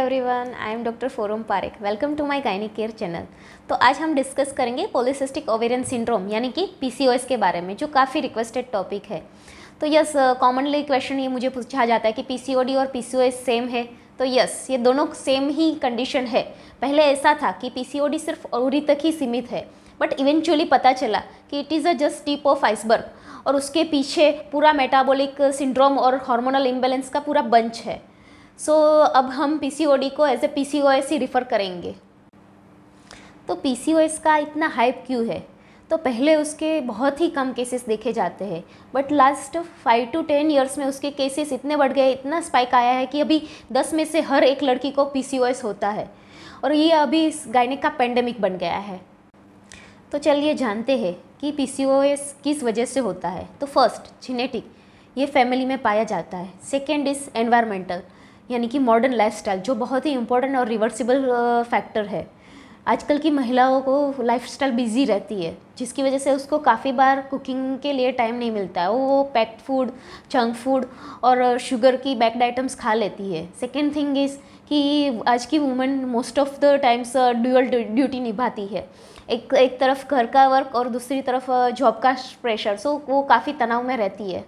everyone I am doctor Forum Parekh welcome to my gynaec care channel तो आज हम discuss करेंगे पोलिसिस्टिक ओवेरियन सिंड्रोम यानी कि पीसीओएस के बारे में जो काफ़ी रिक्वेस्टेड टॉपिक है तो यस कॉमनली क्वेश्चन ये मुझे पूछा जाता है कि पीसीओडी और पीसीओएस सेम है तो यस ये दोनों सेम ही कंडीशन है पहले ऐसा था कि पीसीओडी सिर्फ ओरी तक ही सीमित है बट इवेंचुअली पता चला कि it is a just tip of iceberg और उसके पीछे पूरा मेटाबॉलिक सिंड्रोम और हार्मोनल इम्बेलेंस का पूरा बंच है सो so, अब हम पी को एज ए पी ही रिफ़र करेंगे तो पी का इतना हाइप क्यों है तो पहले उसके बहुत ही कम केसेस देखे जाते हैं but last five to ten years में उसके केसेस इतने बढ़ गए इतना स्पाइक आया है कि अभी दस में से हर एक लड़की को पी होता है और ये अभी इस गायनिक का पेंडेमिक बन गया है तो चलिए जानते हैं कि पी किस वजह से होता है तो फर्स्ट जिनेटिक ये फैमिली में पाया जाता है सेकेंड इज़ एनवायरमेंटल यानी कि मॉडर्न लाइफस्टाइल जो बहुत ही इंपॉर्टेंट और रिवर्सिबल फैक्टर है आजकल की महिलाओं को लाइफस्टाइल बिजी रहती है जिसकी वजह से उसको काफ़ी बार कुकिंग के लिए टाइम नहीं मिलता है वो पैक्ड फूड चंक फूड और शुगर की बैक्ड आइटम्स खा लेती है सेकेंड थिंग इज़ कि आज की women most of the times dual duty निभाती है एक एक तरफ घर का वर्क और दूसरी तरफ जॉब का प्रेशर सो वो काफ़ी तनाव में रहती है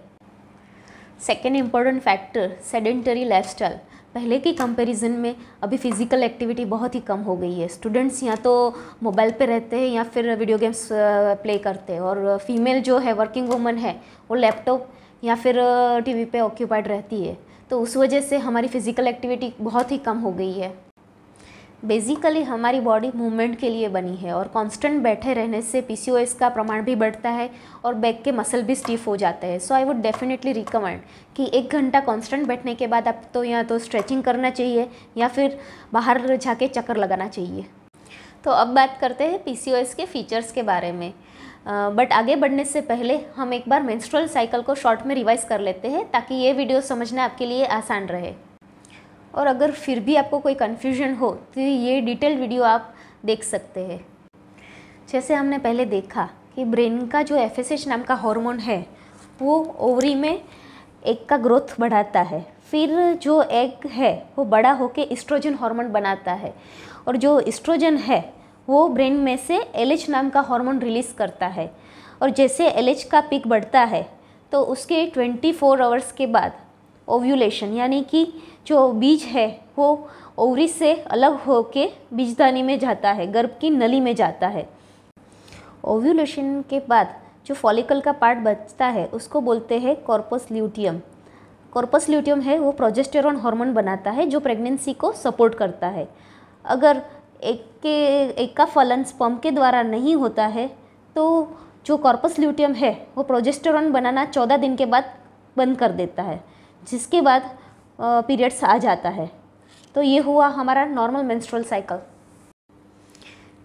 second important factor sedentary lifestyle पहले की कंपैरिजन में अभी फिज़िकल एक्टिविटी बहुत ही कम हो गई है स्टूडेंट्स या तो मोबाइल पे रहते हैं या फिर वीडियो गेम्स प्ले करते हैं और फीमेल जो है वर्किंग वूमन है वो लैपटॉप या फिर टीवी पे ऑक्यूपाइड रहती है तो उस वजह से हमारी फ़िज़िकल एक्टिविटी बहुत ही कम हो गई है बेसिकली हमारी बॉडी मूवमेंट के लिए बनी है और कांस्टेंट बैठे रहने से पीसीओएस का प्रमाण भी बढ़ता है और बैक के मसल भी स्टिफ हो जाते हैं so I would definitely recommend कि एक घंटा कांस्टेंट बैठने के बाद आप तो या तो स्ट्रेचिंग करना चाहिए या फिर बाहर जाके चक्कर लगाना चाहिए तो अब बात करते हैं पी के फीचर्स के बारे में बट uh, आगे बढ़ने से पहले हम एक बार मेंस्ट्रुअल साइकिल को शॉर्ट में रिवाइज़ कर लेते हैं ताकि ये वीडियो समझना आपके लिए आसान रहे और अगर फिर भी आपको कोई कन्फ्यूजन हो तो ये डिटेल वीडियो आप देख सकते हैं जैसे हमने पहले देखा कि ब्रेन का जो एफ नाम का हार्मोन है वो ओवरी में एग का ग्रोथ बढ़ाता है फिर जो एग है वो बड़ा होकर इस्ट्रोजन हार्मोन बनाता है और जो इस्ट्रोजन है वो ब्रेन में से एल नाम का हार्मोन रिलीज़ करता है और जैसे एल का पिक बढ़ता है तो उसके 24 आवर्स के बाद ओव्यूलेशन यानी कि जो बीज है वो ओवरी से अलग होके बीजदानी में जाता है गर्भ की नली में जाता है ओव्यूलेशन के बाद जो फॉलिकल का पार्ट बचता है उसको बोलते हैं कॉर्पस ल्यूटियम कॉर्पस ल्यूटियम है वो प्रोजेस्टेरॉन हार्मोन बनाता है जो प्रेगनेंसी को सपोर्ट करता है अगर एक के एक का फलन स्पम के द्वारा नहीं होता है तो जो कॉर्पस ल्यूटियम है वो प्रोजेस्टेरॉन बनाना चौदह दिन के बाद बंद कर देता है जिसके बाद पीरियड्स आ जाता है तो ये हुआ हमारा नॉर्मल मेंस्ट्रुअल साइकिल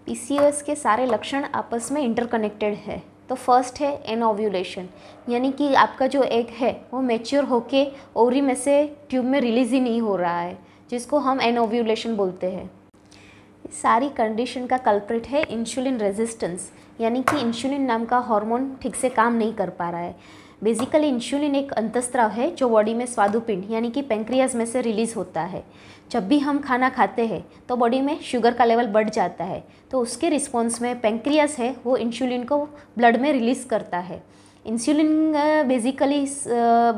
पीसीओएस के सारे लक्षण आपस में इंटरकनेक्टेड है तो फर्स्ट है एन ओव्यूलेशन यानी कि आपका जो एग है वो मेच्योर होके ओवरी में से ट्यूब में रिलीज ही नहीं हो रहा है जिसको हम एन ओव्यूलेशन बोलते हैं सारी कंडीशन का कल्प्रिट है इंसुलिन रेजिस्टेंस यानी कि इंसुलिन नाम का हार्मोन ठीक से काम नहीं कर पा रहा है बेसिकली इंसुलिन एक अंतस्त्राव है जो बॉडी में स्वादुपिंड यानी कि पेंक्रियाज में से रिलीज़ होता है जब भी हम खाना खाते हैं तो बॉडी में शुगर का लेवल बढ़ जाता है तो उसके रिस्पॉन्स में पेंक्रियाज है वो इंसुलिन को ब्लड में रिलीज़ करता है इंसुलिन बेसिकली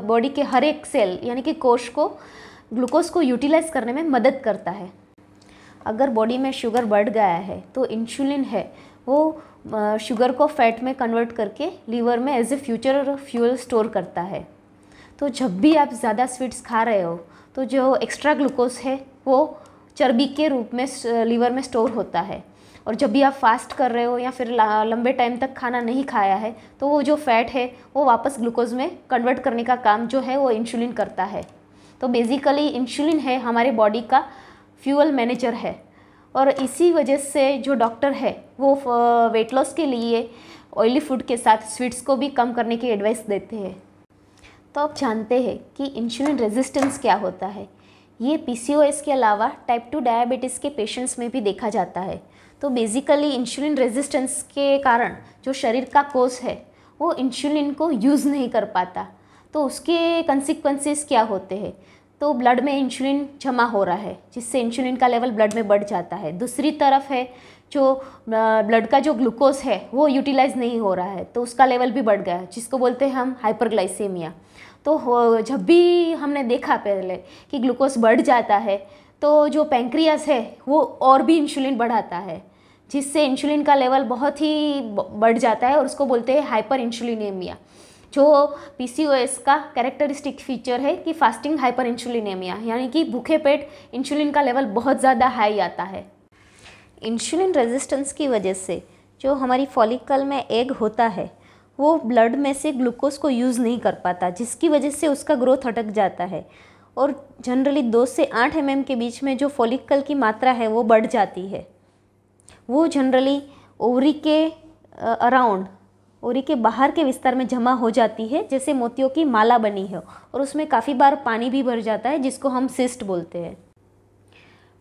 बॉडी के हर एक सेल यानी कि कोश को ग्लूकोज को यूटिलाइज करने में मदद करता है अगर बॉडी में शुगर बढ़ गया है तो इंसुलिन है वो शुगर को फैट में कन्वर्ट करके लीवर में as a future fuel store करता है तो जब भी आप ज़्यादा स्वीट्स खा रहे हो तो जो एक्स्ट्रा ग्लूकोज है वो चर्बी के रूप में लीवर में स्टोर होता है और जब भी आप फास्ट कर रहे हो या फिर लंबे टाइम तक खाना नहीं खाया है तो वो जो फैट है वो वापस ग्लूकोज में कन्वर्ट करने का काम जो है वो इंसुलिन करता है तो बेसिकली इंसुलिन है हमारे बॉडी का फ्यूअल मैनेजर है और इसी वजह से जो डॉक्टर है वो वेट लॉस के लिए ऑयली फूड के साथ स्वीट्स को भी कम करने की एडवाइस देते हैं तो आप जानते हैं कि इंसुलिन रेजिस्टेंस क्या होता है ये पीसीओएस के अलावा टाइप टू डायबिटीज़ के पेशेंट्स में भी देखा जाता है तो बेसिकली इंसुलिन रेजिस्टेंस के कारण जो शरीर का कोस है वो इंसुलिन को यूज़ नहीं कर पाता तो उसके कंसिक्वेंसेस क्या होते हैं तो ब्लड में इंसुलिन जमा हो रहा है जिससे इंसुलिन का लेवल ब्लड में बढ़ जाता है दूसरी तरफ है जो ब्लड का जो ग्लूकोज है वो यूटिलाइज नहीं हो रहा है तो उसका लेवल भी बढ़ गया जिसको बोलते हैं हम हाइपरग्लाइसेमिया तो जब भी हमने देखा पहले कि ग्लूकोज बढ़ जाता है तो जो पेंक्रियास है वो और भी इंसुलिन बढ़ाता है जिससे इंसुलिन का लेवल बहुत ही बढ़ जाता है और उसको बोलते हैं हाइपर इंसुलिनेमिया जो पीसीओएस का कैरेक्टरिस्टिक फीचर है कि फास्टिंग हाइपर इंसुलिनेमिया यानी कि भूखे पेट इंसुलिन का लेवल बहुत ज़्यादा हाई आता है इंसुलिन रेजिस्टेंस की वजह से जो हमारी फॉलिकल में एग होता है वो ब्लड में से ग्लूकोज को यूज़ नहीं कर पाता जिसकी वजह से उसका ग्रोथ अटक जाता है और जनरली दो से आठ एम के बीच में जो फॉलिकल की मात्रा है वो बढ़ जाती है वो जनरली ओवरी के अराउंड ओरी के बाहर के विस्तार में जमा हो जाती है जैसे मोतियों की माला बनी है और उसमें काफ़ी बार पानी भी भर जाता है जिसको हम सिस्ट बोलते हैं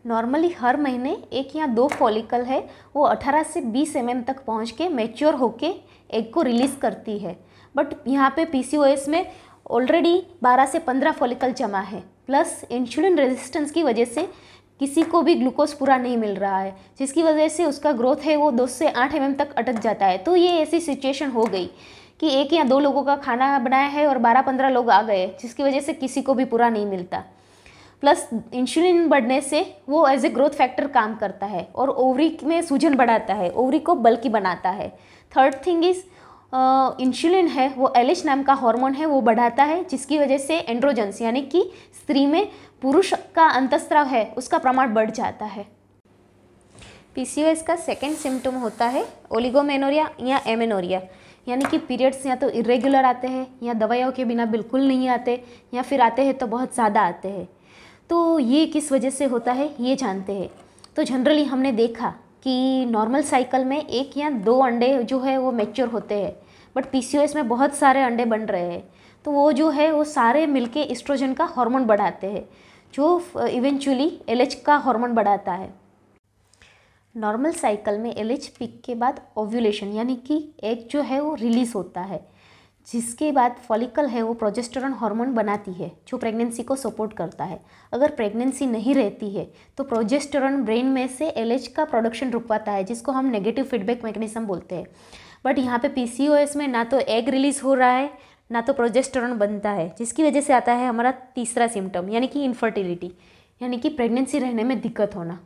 नॉर्मली हर महीने एक या दो फॉलिकल है वो 18 से 20 एम तक पहुंच के मेच्योर होके एग को रिलीज़ करती है बट यहाँ पे पी में ऑलरेडी 12 से 15 फॉलिकल जमा है प्लस इंसुलिन रेजिस्टेंस की वजह से किसी को भी ग्लूकोज पूरा नहीं मिल रहा है जिसकी वजह से उसका ग्रोथ है वो दो से आठ एम तक अटक जाता है तो ये ऐसी सिचुएशन हो गई कि एक या दो लोगों का खाना बनाया है और बारह पंद्रह लोग आ गए जिसकी वजह से किसी को भी पूरा नहीं मिलता प्लस इंसुलिन बढ़ने से वो एज ए ग्रोथ फैक्टर काम करता है और ओवरी में सूजन बढ़ाता है ओवरी को बल्कि बनाता है थर्ड थिंग इज़ इंसुलिन है वो एल नाम का हार्मोन है वो बढ़ाता है जिसकी वजह से एंड्रोजेंस यानी कि स्त्री में पुरुष का अंतस्त्राव है उसका प्रमाण बढ़ जाता है पीसीओएस का सेकेंड सिम्टम होता है ओलिगोमेनोरिया या एमेनोरिया यानी कि पीरियड्स या तो इरेगुलर आते हैं या दवाइयों के बिना बिल्कुल नहीं आते या फिर आते हैं तो बहुत ज़्यादा आते हैं तो ये किस वजह से होता है ये जानते हैं तो जनरली हमने देखा कि नॉर्मल साइकिल में एक या दो अंडे जो है वो मेच्योर होते हैं बट पी में बहुत सारे अंडे बन रहे हैं तो वो जो है वो सारे मिलके एस्ट्रोजन का हार्मोन बढ़ाते हैं जो इवेंचुअली एलएच का हार्मोन बढ़ाता है नॉर्मल साइकिल में एलएच पिक के बाद ओव्यूलेशन यानी कि एग जो है वो रिलीज़ होता है जिसके बाद फॉलिकल है वो प्रोजेस्टोरन हार्मोन बनाती है जो प्रेगनेंसी को सपोर्ट करता है अगर प्रेगनेंसी नहीं रहती है तो प्रोजेस्टोरन ब्रेन में से एल का प्रोडक्शन रुकवाता है जिसको हम नेगेटिव फीडबैक मैकेनिज्म बोलते हैं बट यहाँ पे पी में ना तो एग रिलीज़ हो रहा है ना तो प्रोजेस्टोरन बनता है जिसकी वजह से आता है हमारा तीसरा सिम्टम यानी कि इनफर्टिलिटी यानी कि प्रेगनेंसी रहने में दिक्कत होना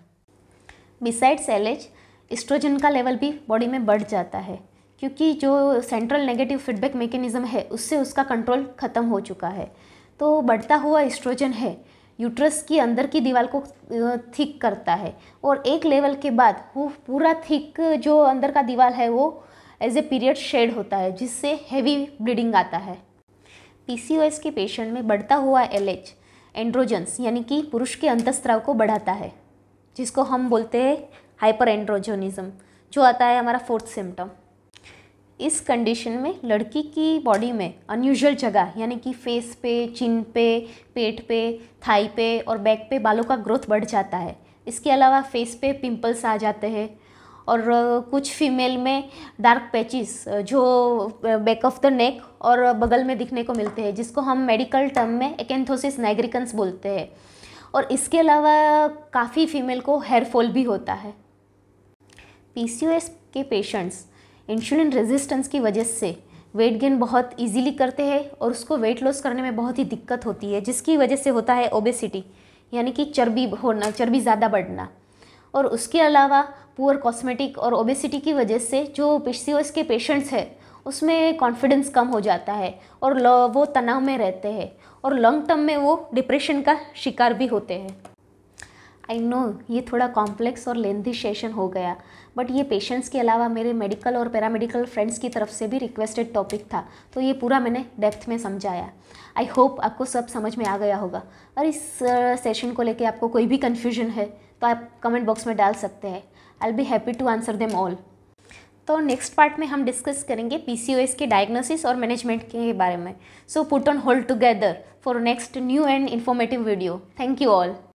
बिसाइड्स एल एस्ट्रोजन का लेवल भी बॉडी में बढ़ जाता है क्योंकि जो सेंट्रल नेगेटिव फीडबैक मेकेनिज़्म है उससे उसका कंट्रोल ख़त्म हो चुका है तो बढ़ता हुआ एस्ट्रोजन है यूट्रस की अंदर की दीवार को थिक करता है और एक लेवल के बाद वो पूरा थिक जो अंदर का दीवार है वो एज ए पीरियड शेड होता है जिससे हैवी ब्लीडिंग आता है पीसीओएस के पेशेंट में बढ़ता हुआ एलएच एंड्रोजन्स यानी कि पुरुष के अंतस्त्राव को बढ़ाता है जिसको हम बोलते हैं हाइपर एंड्रोजनिज़म जो आता है हमारा फोर्थ सिम्टम इस कंडीशन में लड़की की बॉडी में अनयूजल जगह यानी कि फेस पे चिन पे पेट पे थाई पे और बैक पे बालों का ग्रोथ बढ़ जाता है इसके अलावा फेस पे पिंपल्स आ जाते हैं और कुछ फीमेल में डार्क पैचिस जो बैक ऑफ द नेक और बगल में दिखने को मिलते हैं जिसको हम मेडिकल टर्म में एकेंथोसिस नाइग्रिकन्स बोलते हैं और इसके अलावा काफ़ी फीमेल को हेयर फॉल भी होता है पीसीओएस के पेशेंट्स इंसुलिन रेजिस्टेंस की वजह से वेट गेन बहुत इजीली करते हैं और उसको वेट लॉस करने में बहुत ही दिक्कत होती है जिसकी वजह से होता है ओबेसिटी यानी कि चर्बी होना चर्बी ज़्यादा बढ़ना और उसके अलावा पुअर कॉस्मेटिक और ओबेसिटी की वजह से जो पीसीओएस के पेशेंट्स हैं उसमें कॉन्फिडेंस कम हो जाता है और वो तनाव में रहते हैं और लॉन्ग टर्म में वो डिप्रेशन का शिकार भी होते हैं आई नो ये थोड़ा कॉम्प्लेक्स और लेंथी सेशन हो गया बट ये पेशेंट्स के अलावा मेरे मेडिकल और पैरामेडिकल फ्रेंड्स की तरफ से भी रिक्वेस्टेड टॉपिक था तो ये पूरा मैंने डेप्थ में समझाया आई होप आपको सब समझ में आ गया होगा और इस सेशन को लेके आपको कोई भी कन्फ्यूजन है तो आप कमेंट बॉक्स में डाल सकते हैं I'll be happy to answer them all तो नेक्स्ट पार्ट में हम डिस्कस करेंगे पी के डायग्नोसिस और मैनेजमेंट के बारे में so put on hold together for next new and informative video thank you all